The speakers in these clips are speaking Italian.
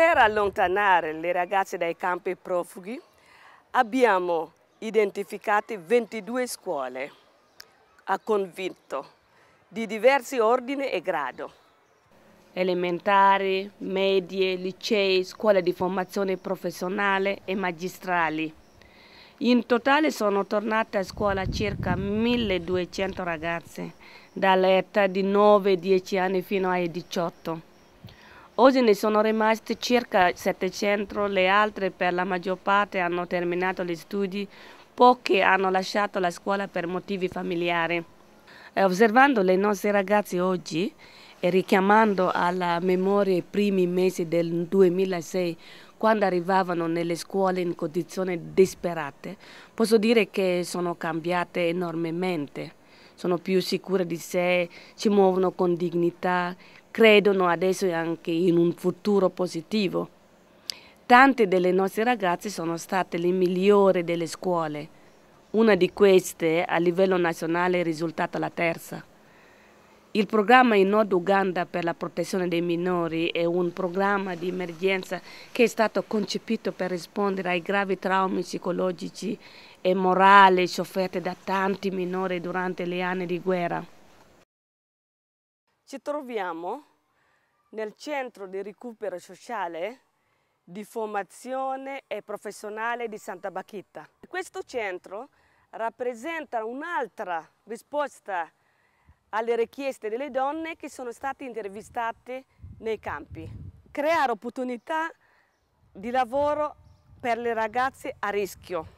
Per allontanare le ragazze dai campi profughi abbiamo identificato 22 scuole a convinto di diversi ordini e grado. Elementari, medie, licei, scuole di formazione professionale e magistrali. In totale sono tornate a scuola circa 1200 ragazze, dall'età di 9-10 anni fino ai 18 Oggi ne sono rimaste circa 700, le altre per la maggior parte hanno terminato gli studi, poche hanno lasciato la scuola per motivi familiari. E osservando le nostre ragazze oggi e richiamando alla memoria i primi mesi del 2006, quando arrivavano nelle scuole in condizioni disperate, posso dire che sono cambiate enormemente sono più sicure di sé, si muovono con dignità, credono adesso anche in un futuro positivo. Tante delle nostre ragazze sono state le migliori delle scuole. Una di queste a livello nazionale è risultata la terza. Il programma in Nord Uganda per la protezione dei minori è un programma di emergenza che è stato concepito per rispondere ai gravi traumi psicologici e morali sofferti da tanti minori durante gli anni di guerra. Ci troviamo nel centro di recupero sociale di formazione e professionale di Santa Bachita. Questo centro rappresenta un'altra risposta alle richieste delle donne che sono state intervistate nei campi. Creare opportunità di lavoro per le ragazze a rischio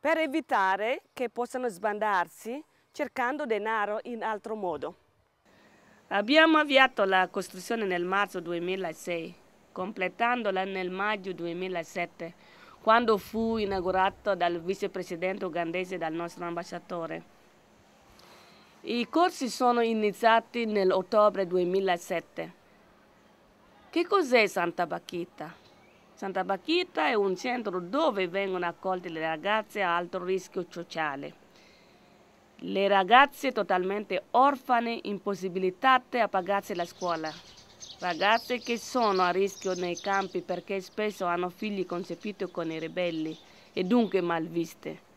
per evitare che possano sbandarsi cercando denaro in altro modo. Abbiamo avviato la costruzione nel marzo 2006, completandola nel maggio 2007, quando fu inaugurata dal vicepresidente ugandese e dal nostro ambasciatore. I corsi sono iniziati nell'ottobre 2007. Che cos'è Santa Bacchita? Santa Bacchita è un centro dove vengono accolte le ragazze a alto rischio sociale. Le ragazze totalmente orfane, impossibilitate a pagarsi la scuola. Ragazze che sono a rischio nei campi perché spesso hanno figli concepiti con i ribelli e dunque malviste.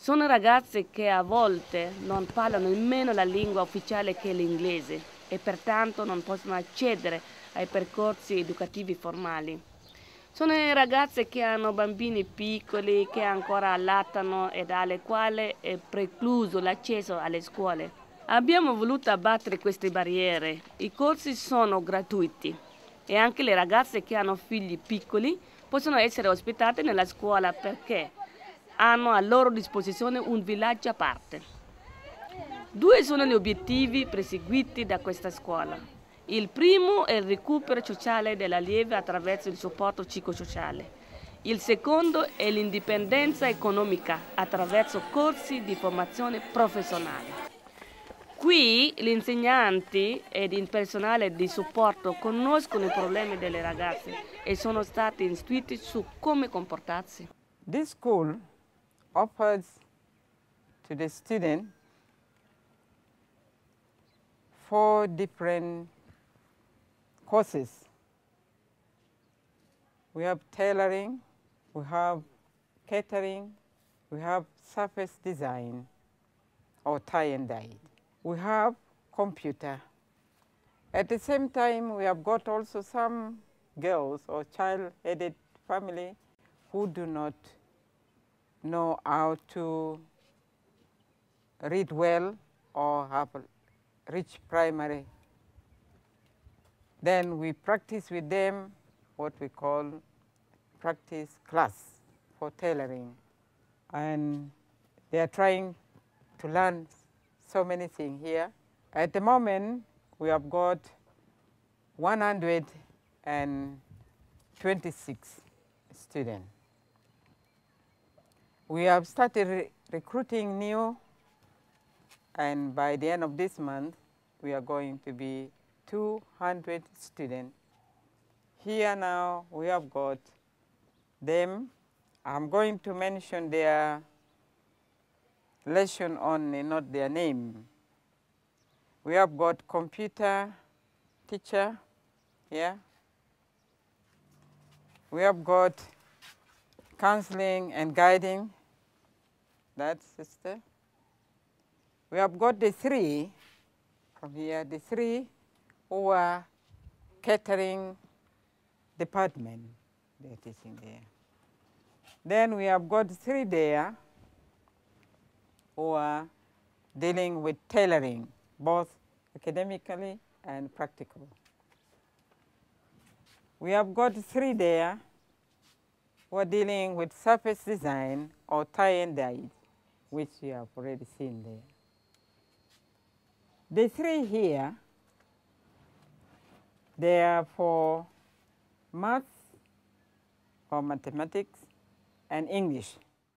Sono ragazze che a volte non parlano nemmeno la lingua ufficiale che è l'inglese e pertanto non possono accedere ai percorsi educativi formali. Sono ragazze che hanno bambini piccoli che ancora allattano ed alle quali è precluso l'accesso alle scuole. Abbiamo voluto abbattere queste barriere. I corsi sono gratuiti e anche le ragazze che hanno figli piccoli possono essere ospitate nella scuola perché hanno a loro disposizione un villaggio a parte. Due sono gli obiettivi perseguiti da questa scuola. Il primo è il recupero sociale dell'allievo attraverso il supporto psicosociale. Il secondo è l'indipendenza economica attraverso corsi di formazione professionale. Qui gli insegnanti ed il personale di supporto conoscono i problemi delle ragazze e sono stati istruiti su come comportarsi. This school Offers to the student four different courses. We have tailoring, we have catering, we have surface design or tie and dye. We have computer. At the same time, we have got also some girls or child-headed family who do not know how to read well or have rich primary. Then we practice with them what we call practice class for tailoring. And they are trying to learn so many things here. At the moment, we have got 126 students. We have started re recruiting new, and by the end of this month, we are going to be 200 students. Here now, we have got them. I'm going to mention their lesson only, not their name. We have got computer teacher here. We have got counseling and guiding that sister. We have got the three from here, the three who are catering department teaching there. Then we have got three there who are dealing with tailoring, both academically and practical. We have got three there who are dealing with surface design or tie-in dyes which you have already seen there. The three here, they are for maths or mathematics and English.